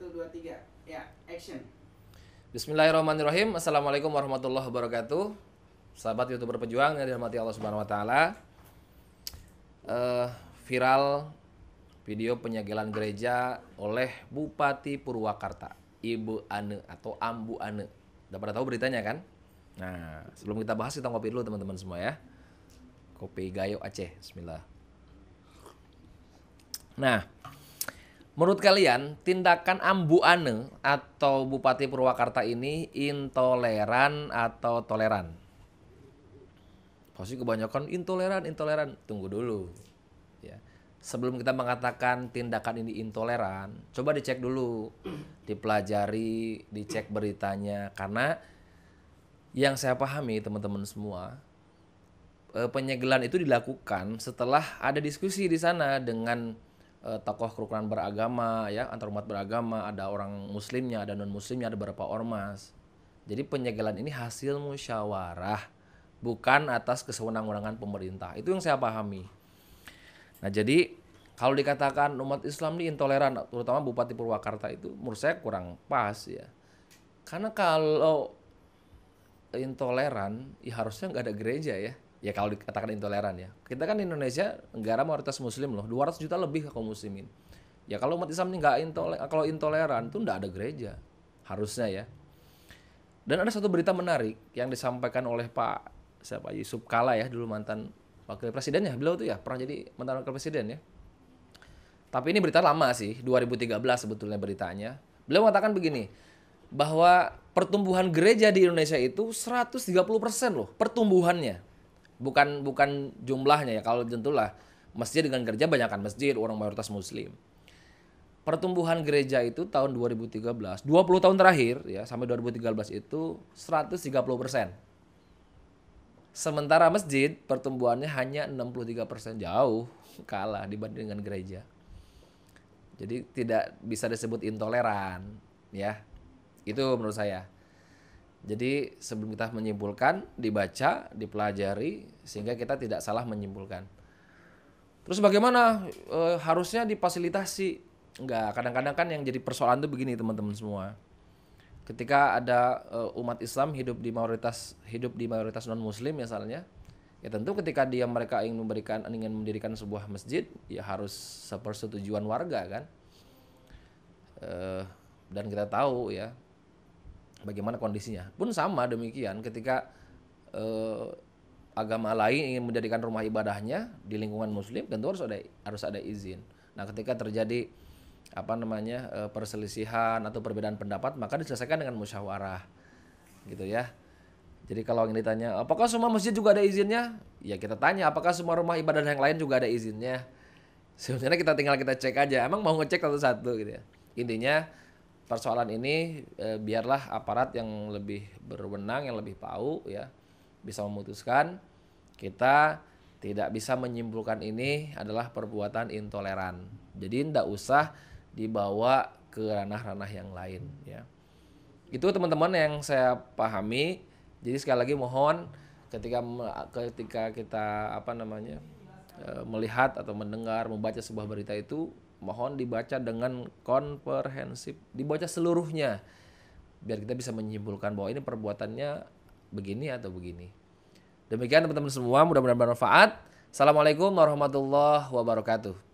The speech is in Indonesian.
Satu, dua, tiga. Ya, action. Bismillahirrahmanirrahim. Assalamualaikum warahmatullahi wabarakatuh. Sahabat youtuber pejuang yang dirahmati Allah Subhanahu Wa Taala. Uh, viral video penyegelan gereja oleh Bupati Purwakarta, Ibu Ane atau Ambu Ane. Udah pada tahu beritanya kan? Nah, sebelum kita bahas kita ngopi dulu teman-teman semua ya. Kopi Gayo Aceh, bismillah. Nah, Menurut kalian, tindakan Ambu Ane atau Bupati Purwakarta ini intoleran atau toleran? Pasti kebanyakan intoleran, intoleran. Tunggu dulu. Ya. Sebelum kita mengatakan tindakan ini intoleran, coba dicek dulu, dipelajari, dicek beritanya karena yang saya pahami teman-teman semua, eh, penyegelan itu dilakukan setelah ada diskusi di sana dengan Eh, tokoh kerukunan beragama ya antar umat beragama ada orang muslimnya ada non muslimnya ada beberapa ormas jadi penyegelan ini hasil musyawarah bukan atas kesewenang-wenangan pemerintah itu yang saya pahami nah jadi kalau dikatakan umat Islam ini intoleran terutama Bupati Purwakarta itu menurut saya kurang pas ya karena kalau intoleran ya harusnya nggak ada gereja ya ya kalau dikatakan intoleran ya. Kita kan Indonesia negara mayoritas muslim loh, 200 juta lebih kaum muslimin. Ya kalau umat Islam ini nggak intoleran, kalau intoleran tuh nggak ada gereja harusnya ya. Dan ada satu berita menarik yang disampaikan oleh Pak siapa Yusuf Kala ya dulu mantan wakil presiden ya beliau tuh ya pernah jadi mantan wakil presiden ya. Tapi ini berita lama sih 2013 sebetulnya beritanya. Beliau mengatakan begini bahwa pertumbuhan gereja di Indonesia itu 130% loh pertumbuhannya bukan bukan jumlahnya ya kalau tentulah masjid dengan gereja banyakkan masjid orang mayoritas muslim pertumbuhan gereja itu tahun 2013 20 tahun terakhir ya sampai 2013 itu 130 persen sementara masjid pertumbuhannya hanya 63 persen jauh kalah dibanding dengan gereja jadi tidak bisa disebut intoleran ya itu menurut saya jadi sebelum kita menyimpulkan, dibaca, dipelajari sehingga kita tidak salah menyimpulkan. Terus bagaimana e, harusnya dipasilitasi? Enggak, kadang-kadang kan yang jadi persoalan itu begini teman-teman semua. Ketika ada e, umat Islam hidup di mayoritas hidup di mayoritas non muslim misalnya, ya tentu ketika dia mereka ingin memberikan ingin mendirikan sebuah masjid, ya harus sepersetujuan warga kan. E, dan kita tahu ya, bagaimana kondisinya pun sama demikian ketika eh, agama lain ingin menjadikan rumah ibadahnya di lingkungan muslim tentu harus ada harus ada izin nah ketika terjadi apa namanya eh, perselisihan atau perbedaan pendapat maka diselesaikan dengan musyawarah gitu ya jadi kalau yang ditanya, apakah semua masjid juga ada izinnya? Ya kita tanya, apakah semua rumah ibadah yang lain juga ada izinnya? Sebenarnya kita tinggal kita cek aja. Emang mau ngecek satu-satu gitu ya. Intinya persoalan ini e, biarlah aparat yang lebih berwenang yang lebih tahu ya bisa memutuskan kita tidak bisa menyimpulkan ini adalah perbuatan intoleran jadi tidak usah dibawa ke ranah-ranah yang lain ya itu teman-teman yang saya pahami jadi sekali lagi mohon ketika ketika kita apa namanya eh, melihat atau mendengar membaca sebuah berita itu mohon dibaca dengan komprehensif, dibaca seluruhnya biar kita bisa menyimpulkan bahwa ini perbuatannya begini atau begini. Demikian teman-teman semua, mudah-mudahan bermanfaat. Assalamualaikum warahmatullahi wabarakatuh.